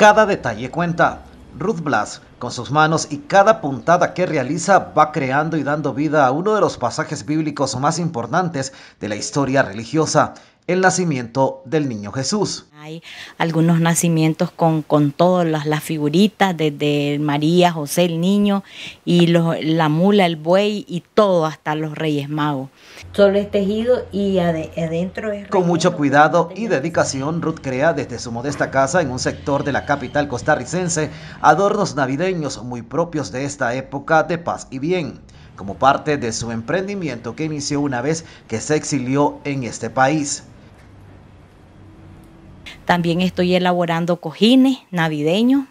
Cada detalle cuenta. Ruth Blas, con sus manos y cada puntada que realiza, va creando y dando vida a uno de los pasajes bíblicos más importantes de la historia religiosa el nacimiento del niño Jesús. Hay algunos nacimientos con, todas las, figuritas, desde María, José, el niño, y la mula, el buey y todo, hasta los Reyes Magos. Solo es tejido y adentro es... Con mucho cuidado y dedicación, Ruth crea desde su modesta casa en un sector de la capital costarricense adornos navideños muy propios de esta época de paz y bien como parte de su emprendimiento que inició una vez que se exilió en este país. También estoy elaborando cojines navideños.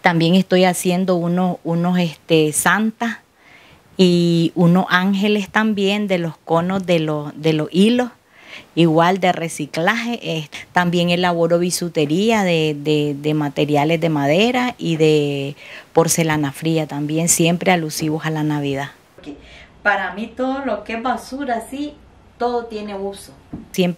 También estoy haciendo unos, unos este, santas y unos ángeles también de los conos de los, de los hilos igual de reciclaje. también elaboro bisutería de, de, materiales de madera y de porcelana fría también, siempre alusivos a la Navidad. Para mí todo lo que es basura, sí, todo tiene uso.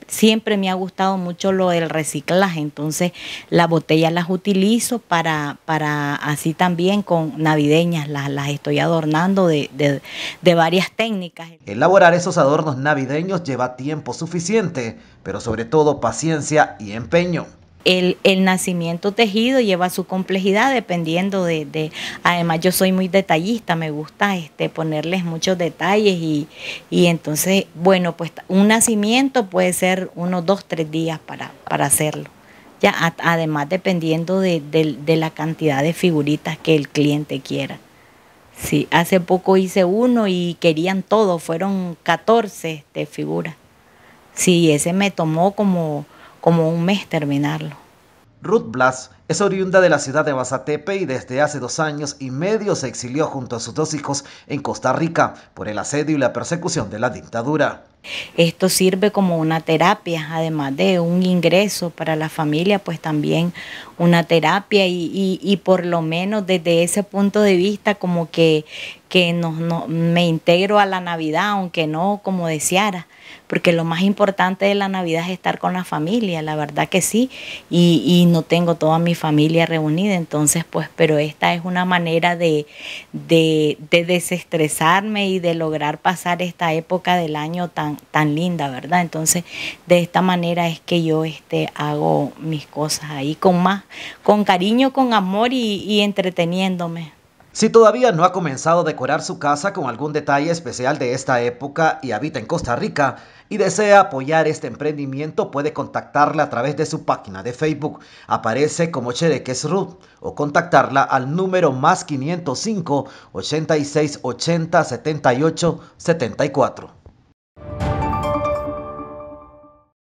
Siempre, me ha gustado mucho lo del reciclaje, entonces las botellas las utilizo para, para así también con navideñas, las, las estoy adornando de, de, de varias técnicas. Elaborar esos adornos navideños lleva tiempo suficiente, pero sobre todo paciencia y empeño el, el, nacimiento tejido lleva su complejidad dependiendo de, de, además yo soy muy detallista, me gusta este, ponerles muchos detalles y, y entonces, bueno, pues un nacimiento puede ser unos dos, tres días para, para hacerlo. Ya, además dependiendo de, de, la cantidad de figuritas que el cliente quiera. Sí, hace poco hice uno y querían todo, fueron 14 este, figuras. Sí, ese me tomó como como un mes terminarlo. Ruth Blas es oriunda de la ciudad de Basatepe y desde hace dos años y medio se exilió junto a sus dos hijos en Costa Rica por el asedio y la persecución de la dictadura. Esto sirve como una terapia, además de un ingreso para la familia, pues también una terapia y, por lo menos desde ese punto de vista como que, que me integro a la Navidad, aunque no como deseara, porque lo más importante de la Navidad es estar con la familia, la verdad que sí, y, no tengo toda mi familia reunida, entonces pues, pero esta es una manera de desestresarme y de lograr pasar esta época del año tan tan, linda, ¿verdad? Entonces, de esta manera es que yo este, hago mis cosas ahí con más, con cariño, con amor y, entreteniéndome. Si todavía no ha comenzado a decorar su casa con algún detalle especial de esta época y habita en Costa Rica y desea apoyar este emprendimiento, puede contactarla a través de su página de Facebook. Aparece como Chereques Ruth o contactarla al número más 505 86 80 78 74.